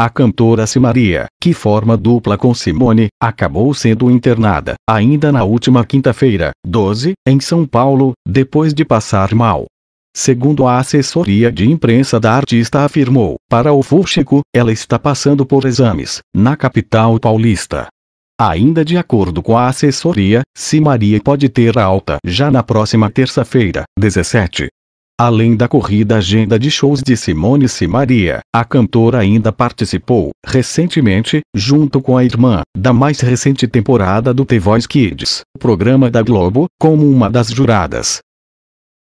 A cantora Simaria, que forma dupla com Simone, acabou sendo internada, ainda na última quinta-feira, 12, em São Paulo, depois de passar mal. Segundo a assessoria de imprensa da artista afirmou, para o Fúxico, ela está passando por exames, na capital paulista. Ainda de acordo com a assessoria, Simaria pode ter alta já na próxima terça-feira, 17. Além da corrida agenda de shows de Simone e Simaria, a cantora ainda participou, recentemente, junto com a irmã, da mais recente temporada do The Voice Kids, programa da Globo, como uma das juradas.